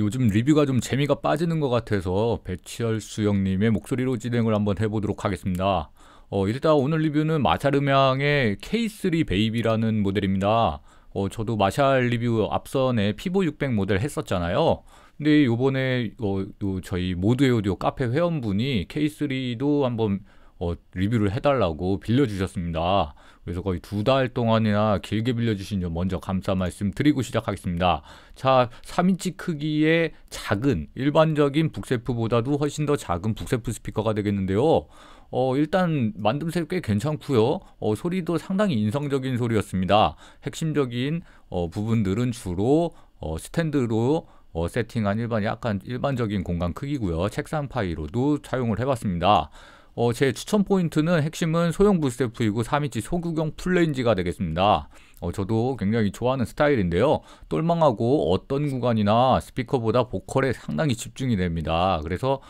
요즘 리뷰가 좀 재미가 빠지는 것 같아서 배치열수 형님의 목소리로 진행을 한번 해보도록 하겠습니다. 어, 일단 오늘 리뷰는 마샬음향의 K3 베이비라는 모델입니다. 어, 저도 마샬 리뷰 앞선에 피보 600 모델 했었잖아요. 근데 요번에 어, 저희 모드의 오디오 카페 회원분이 K3도 한번 어, 리뷰를 해달라고 빌려주셨습니다. 그래서 거의 두 달 동안이나 길게 빌려주신 점 먼저 감사 말씀드리고 시작하겠습니다. 자, 3인치 크기의 작은 일반적인 북세프보다도 훨씬 더 작은 북세프 스피커가 되겠는데요. 어, 일단 만듦새 꽤 괜찮고요. 어, 소리도 상당히 인성적인 소리였습니다. 핵심적인 어, 부분들은 주로 어, 스탠드로 어, 세팅한 일반 약간 일반적인 공간 크기고요. 책상 파이로도 사용을 해봤습니다. 어, 제 추천 포인트는 핵심은 소형 부스테프이고 3인치 소규경 플레인지가 되겠습니다. 어, 저도 굉장히 좋아하는 스타일인데요. 똘망하고 어떤 구간이나 스피커보다 보컬에 상당히 집중이 됩니다. 그래서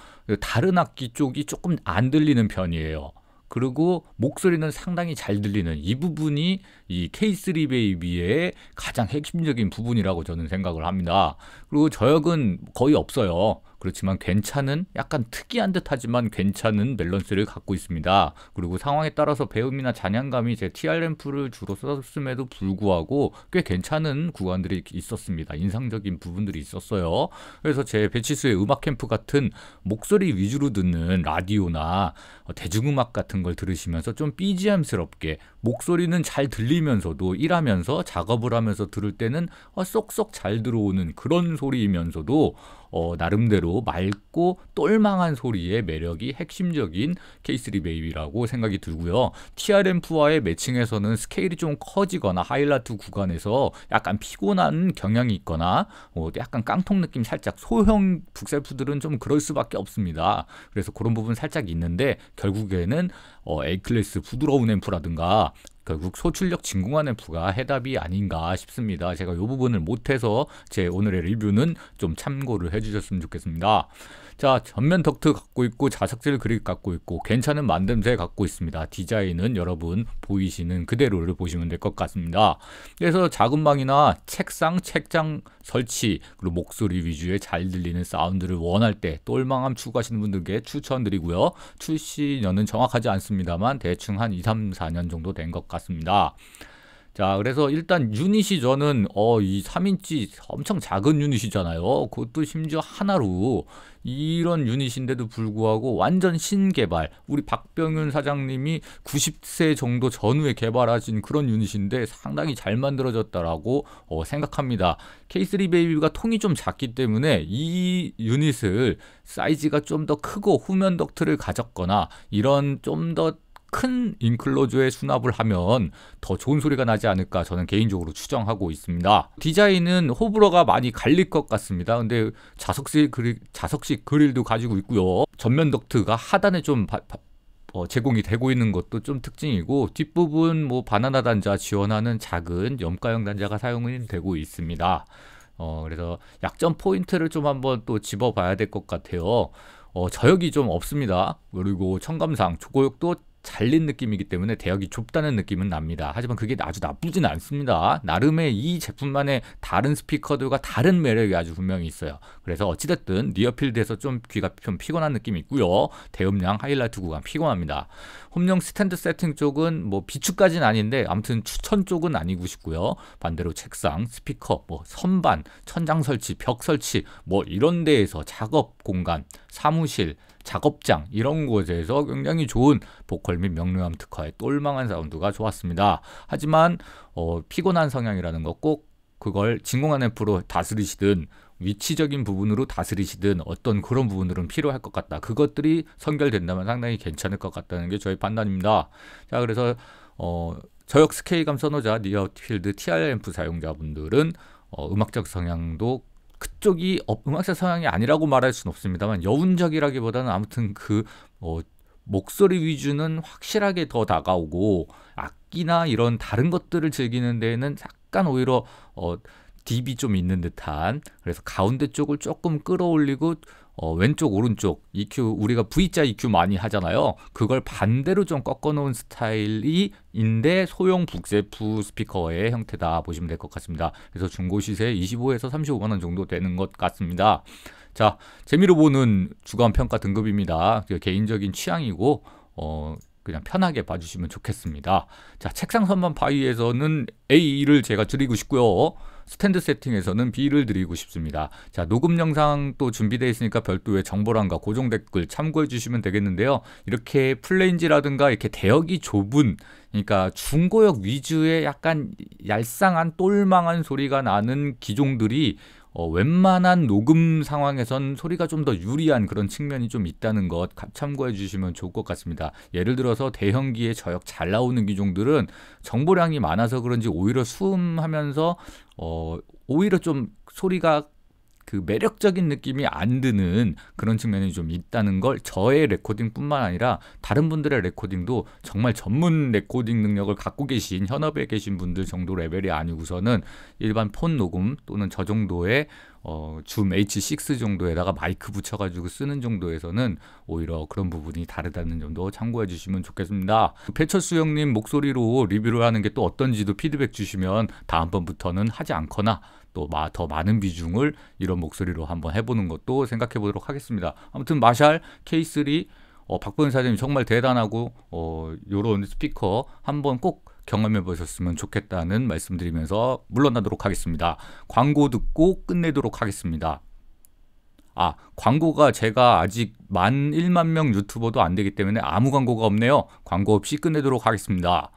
다른 악기 쪽이 조금 안 들리는 편이에요. 그리고 목소리는 상당히 잘 들리는 이 부분이 이 K3 베이비의 가장 핵심적인 부분이라고 저는 생각을 합니다. 그리고 저역은 거의 없어요. 그렇지만 괜찮은 약간 특이한 듯하지만 괜찮은 밸런스를 갖고 있습니다. 그리고 상황에 따라서 배움이나 잔향감이 제 TR 램프를 주로 썼음에도 불구하고 꽤 괜찮은 구간들이 있었습니다. 인상적인 부분들이 있었어요. 그래서 제 배치수의 음악 캠프 같은 목소리 위주로 듣는 라디오나 대중음악 같은 걸 들으시면서 좀 BGM스럽게 목소리는 잘 들리면서도 일하면서 작업을 하면서 들을 때는 어, 쏙쏙 잘 들어오는 그런 소리이면서도 어, 나름대로 맑고 똘망한 소리의 매력이 핵심적인 K3 베이비라고 생각이 들고요. TRM프와의 매칭에서는 스케일이 좀 커지거나 하이라이트 구간에서 약간 피곤한 경향이 있거나 어, 약간 깡통 느낌 살짝 소형 북셀프들은 좀 그럴 수밖에 없습니다. 그래서 그런 부분 살짝 있는데 결국에는 어, A클래스 부드러운 앰프라든가 결국 그러니까 소출력 진공하에 부가 해답이 아닌가 싶습니다. 제가 이 부분을 못해서 제 오늘의 리뷰는 좀 참고를 해주셨으면 좋겠습니다. 자, 전면 덕트 갖고 있고 자석질 그립 갖고 있고 괜찮은 만듦새 갖고 있습니다. 디자인은 여러분 보이시는 그대로를 보시면 될 것 같습니다. 그래서 작은 방이나 책상, 책장 설치 그리고 목소리 위주의 잘 들리는 사운드를 원할 때 똘망함 추구하시는 분들께 추천드리고요. 출시년은 정확하지 않습니다만 대충 한 2, 3, 4년 정도 된 것 같습니다. 자, 그래서 일단 유닛이 저는 어, 이 3인치 엄청 작은 유닛이잖아요. 그것도 심지어 하나로 이런 유닛인데도 불구하고 완전 신개발. 우리 박병윤 사장님이 90세 정도 전후에 개발하신 그런 유닛인데 상당히 잘 만들어졌다라고 어, 생각합니다. K3 베이비가 통이 좀 작기 때문에 이 유닛을 사이즈가 좀 더 크고 후면 덕트를 가졌거나 이런 좀더 큰 인클로저에 수납을 하면 더 좋은 소리가 나지 않을까 저는 개인적으로 추정하고 있습니다. 디자인은 호불호가 많이 갈릴 것 같습니다. 근데 자석식 그릴, 자석식 그릴도 가지고 있고요. 전면 덕트가 하단에 좀 바, 바, 어, 제공이 되고 있는 것도 좀 특징이고 뒷부분 뭐 바나나 단자 지원하는 작은 염가형 단자가 사용이 되고 있습니다. 어, 그래서 약점 포인트를 좀 한번 또 집어봐야 될 것 같아요. 어, 저역이 좀 없습니다. 그리고 청감상 조고역도 잘린 느낌이기 때문에 대역이 좁다는 느낌은 납니다. 하지만 그게 아주 나쁘진 않습니다. 나름의 이 제품만의 다른 스피커들과 다른 매력이 아주 분명히 있어요. 그래서 어찌됐든 리어필드에서좀 귀가 좀 피곤한 느낌이 있고요. 대음량 하이라이트 구간 피곤합니다. 홈령 스탠드 세팅 쪽은 뭐비축까지는 아닌데 아무튼 추천 쪽은 아니고 싶고요. 반대로 책상, 스피커, 뭐 선반, 천장 설치, 벽 설치 뭐 이런 데에서 작업 공간 사무실, 작업장 이런 곳에서 굉장히 좋은 보컬 및 명료함 특화의 똘망한 사운드가 좋았습니다. 하지만 어, 피곤한 성향이라는 것 꼭 그걸 진공한 앰프로 다스리시든 위치적인 부분으로 다스리시든 어떤 그런 부분으로는 필요할 것 같다. 그것들이 선결된다면 상당히 괜찮을 것 같다는 게 저희 판단입니다. 자 그래서 어, 저역 스케이감 선호자 니어필드 TR 앰프 사용자분들은 어, 음악적 성향도 그쪽이 음악사 성향이 아니라고 말할 수는 없습니다만 여운적이라기보다는 아무튼 그 어, 목소리 위주는 확실하게 더 다가오고 악기나 이런 다른 것들을 즐기는 데에는 약간 오히려 어, 딥이 좀 있는 듯한 그래서 가운데 쪽을 조금 끌어올리고 어, 왼쪽 오른쪽 EQ 우리가 V자 EQ 많이 하잖아요. 그걸 반대로 좀 꺾어놓은 스타일이인데 소형 북세프 스피커의 형태다 보시면 될 것 같습니다. 그래서 중고 시세 25에서 35만 원 정도 되는 것 같습니다. 자 재미로 보는 주간 평가 등급입니다. 그 개인적인 취향이고 어, 그냥 편하게 봐주시면 좋겠습니다. 자, 책상 선반 파이에서는 A를 제가 드리고 싶고요. 스탠드 세팅에서는 B를 드리고 싶습니다. 자, 녹음 영상 또 준비되어 있으니까 별도의 정보란과 고정 댓글 참고해 주시면 되겠는데요. 이렇게 플레인지라든가 이렇게 대역이 좁은 그러니까 중고역 위주의 약간 얄쌍한 똘망한 소리가 나는 기종들이 어, 웬만한 녹음 상황에선 소리가 좀 더 유리한 그런 측면이 좀 있다는 것 참고해 주시면 좋을 것 같습니다. 예를 들어서 대형기에 저역 잘 나오는 기종들은 정보량이 많아서 그런지 오히려 수음하면서 어, 오히려 좀 소리가 그 매력적인 느낌이 안 드는 그런 측면이 좀 있다는 걸 저의 레코딩뿐만 아니라 다른 분들의 레코딩도 정말 전문 레코딩 능력을 갖고 계신 현업에 계신 분들 정도 레벨이 아니고서는 일반 폰 녹음 또는 저 정도의 어, 줌 H6 정도에다가 마이크 붙여가지고 쓰는 정도에서는 오히려 그런 부분이 다르다는 점도 참고해 주시면 좋겠습니다. 배철수 형님 목소리로 리뷰를 하는 게 또 어떤지도 피드백 주시면 다음번부터는 하지 않거나 또더 많은 비중을 이런 목소리로 한번 해보는 것도 생각해 보도록 하겠습니다. 아무튼 마샬 K3 어, 박보현 사장님 정말 대단하고 어, 요런 스피커 한번 꼭 경험해 보셨으면 좋겠다는 말씀드리면서 물러나도록 하겠습니다. 광고 듣고 끝내도록 하겠습니다. 아, 광고가 제가 아직 만 1만 명 유튜버도 안 되기 때문에 아무 광고가 없네요. 광고 없이 끝내도록 하겠습니다.